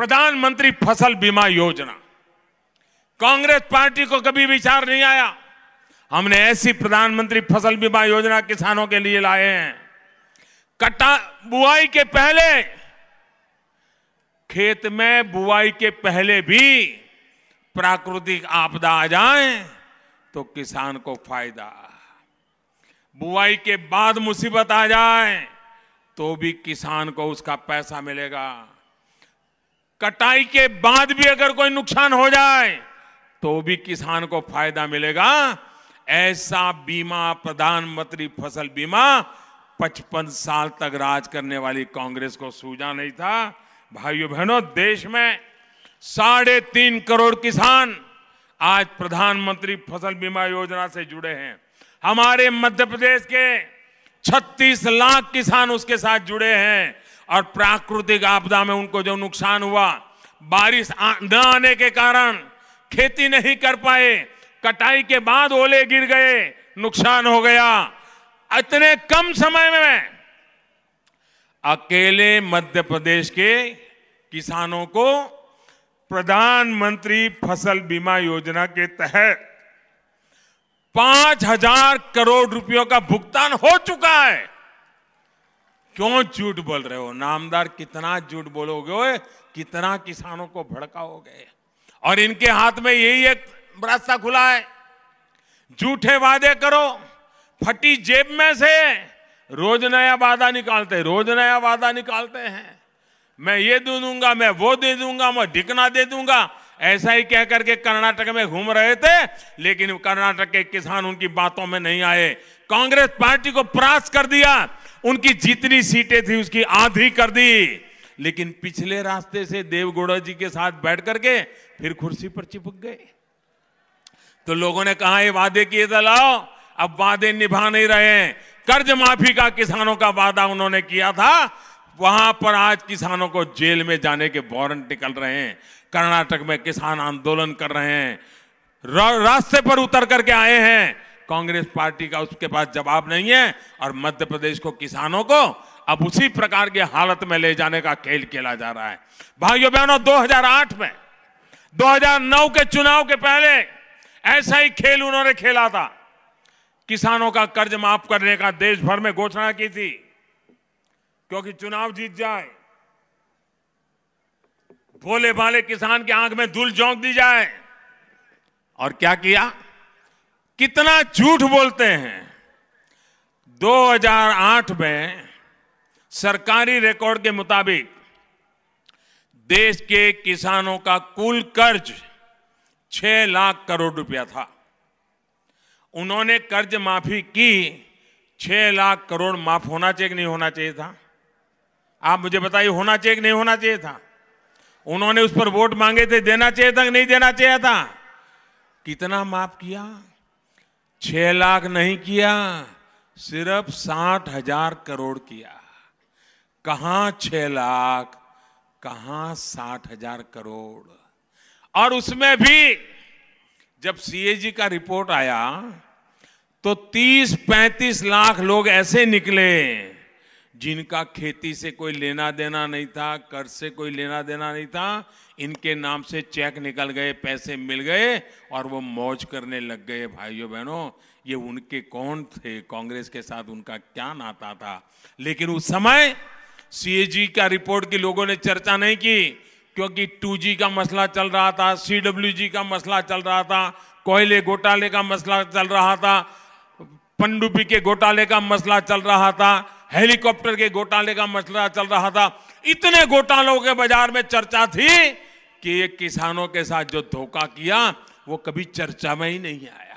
प्रधानमंत्री फसल बीमा योजना कांग्रेस पार्टी को कभी विचार नहीं आया हमने ऐसी प्रधानमंत्री फसल बीमा योजना किसानों के लिए लाए हैं कटा बुआई के पहले खेत में बुआई के पहले भी प्राकृतिक आपदा आ जाए तो किसान को फायदा बुआई के बाद मुसीबत आ जाए तो भी किसान को उसका पैसा मिलेगा कटाई के बाद भी अगर कोई नुकसान हो जाए तो भी किसान को फायदा मिलेगा ऐसा बीमा प्रधानमंत्री फसल बीमा 55 साल तक राज करने वाली कांग्रेस को सूझा नहीं था भाइयों बहनों देश में साढ़े तीन करोड़ किसान आज प्रधानमंत्री फसल बीमा योजना से जुड़े हैं हमारे मध्य प्रदेश के 36 लाख किसान उसके साथ जुड़े हैं और प्राकृतिक आपदा में उनको जो नुकसान हुआ बारिश न आने के कारण खेती नहीं कर पाए कटाई के बाद ओले गिर गए नुकसान हो गया इतने कम समय में अकेले मध्य प्रदेश के किसानों को प्रधानमंत्री फसल बीमा योजना के तहत पांच हजार करोड़ रुपयों का भुगतान हो चुका है क्यों झूठ बोल रहे हो नामदार कितना झूठ बोलोगे कितना किसानों को भड़काओगे और इनके हाथ में यही एक रास्ता खुला है झूठे वादे करो फटी जेब में से रोज नया वादा निकालते रोज नया वादा निकालते हैं मैं ये दे दूंगा मैं वो दे दूंगा मैं ढिकना दे दूंगा ऐसा ही कह करके कर्नाटक में घूम रहे थे लेकिन कर्नाटक के किसान उनकी बातों में नहीं आए कांग्रेस पार्टी को परास्त कर दिया उनकी जितनी सीटें थी उसकी आधी कर दी लेकिन पिछले रास्ते से देवगौड़ा जी के साथ बैठ करके फिर कुर्सी पर चिपक गए तो लोगों ने कहा ये वादे किए थे लाओ अब वादे निभा नहीं रहे कर्ज माफी का किसानों का वादा उन्होंने किया था वहां पर आज किसानों को जेल में जाने के वारंट निकल रहे हैं कर्नाटक में किसान आंदोलन कर रहे हैं रास्ते पर उतर करके आए हैं कांग्रेस पार्टी का उसके पास जवाब नहीं है और मध्य प्रदेश को किसानों को अब उसी प्रकार की हालत में ले जाने का खेल खेला जा रहा है भाइयों बहनों 2008 में 2009 के चुनाव के पहले ऐसा ही खेल उन्होंने खेला था किसानों का कर्ज माफ करने का देश भर में घोषणा की थी क्योंकि चुनाव जीत जाए भोले भाले किसान की आंख में धूल झोंक दी जाए और क्या किया कितना झूठ बोलते हैं 2008 में सरकारी रिकॉर्ड के मुताबिक देश के किसानों का कुल कर्ज 6 लाख करोड़ रुपया था उन्होंने कर्ज माफी की 6 लाख करोड़ माफ होना चाहिए कि नहीं होना चाहिए था आप मुझे बताइए होना चाहिए कि नहीं होना चाहिए था उन्होंने उस पर वोट मांगे थे देना चाहिए था कि नहीं देना चाहिए था कितना माफ किया छह लाख नहीं किया सिर्फ साठ हजार करोड़ किया कहा छह लाख कहा साठ हजार करोड़ और उसमें भी जब सीएजी का रिपोर्ट आया तो 30-35 लाख लोग ऐसे निकले जिनका खेती से कोई लेना देना नहीं था कर्ज से कोई लेना देना नहीं था इनके नाम से चेक निकल गए पैसे मिल गए और वो मौज करने लग गए भाइयों बहनों ये उनके कौन थे कांग्रेस के साथ उनका क्या नाता था लेकिन उस समय सीएजी का रिपोर्ट की लोगों ने चर्चा नहीं की क्योंकि टू का मसला चल रहा था सी का मसला चल रहा था कोयले घोटाले का मसला चल रहा था पनडुब्बी के घोटाले का मसला चल रहा था हेलीकॉप्टर के घोटाले का मसला चल रहा था इतने घोटालों के बाजार में चर्चा थी कि ये किसानों के साथ जो धोखा किया वो कभी चर्चा में ही नहीं आया